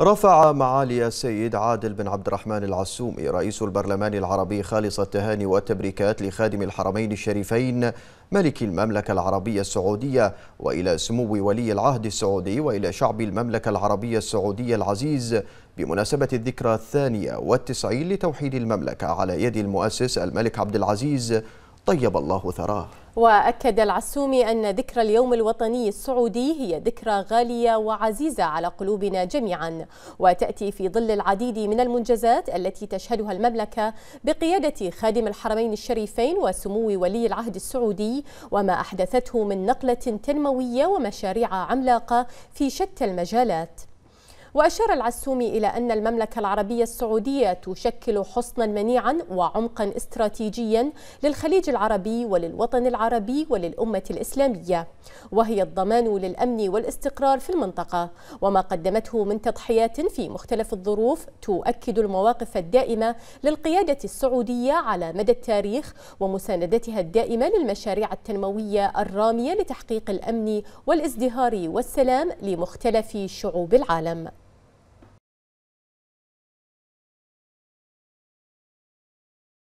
رفع معالي السيد عادل بن عبد الرحمن العسومي رئيس البرلمان العربي خالص التهاني والتبريكات لخادم الحرمين الشريفين ملك المملكة العربية السعودية وإلى سمو ولي العهد السعودي وإلى شعب المملكة العربية السعودية العزيز بمناسبة الذكرى الثانية والتسعين لتوحيد المملكة على يد المؤسس الملك عبد العزيز طيب الله ثراه وأكد العسومي أن ذكرى اليوم الوطني السعودي هي ذكرى غالية وعزيزة على قلوبنا جميعا وتأتي في ظل العديد من المنجزات التي تشهدها المملكة بقيادة خادم الحرمين الشريفين وسمو ولي العهد السعودي وما أحدثته من نقلة تنموية ومشاريع عملاقة في شتى المجالات وأشار العسومي إلى أن المملكة العربية السعودية تشكل حصنا منيعا وعمقا استراتيجيا للخليج العربي وللوطن العربي وللأمة الإسلامية وهي الضمان للأمن والاستقرار في المنطقة وما قدمته من تضحيات في مختلف الظروف تؤكد المواقف الدائمة للقيادة السعودية على مدى التاريخ ومساندتها الدائمة للمشاريع التنموية الرامية لتحقيق الأمن والازدهار والسلام لمختلف شعوب العالم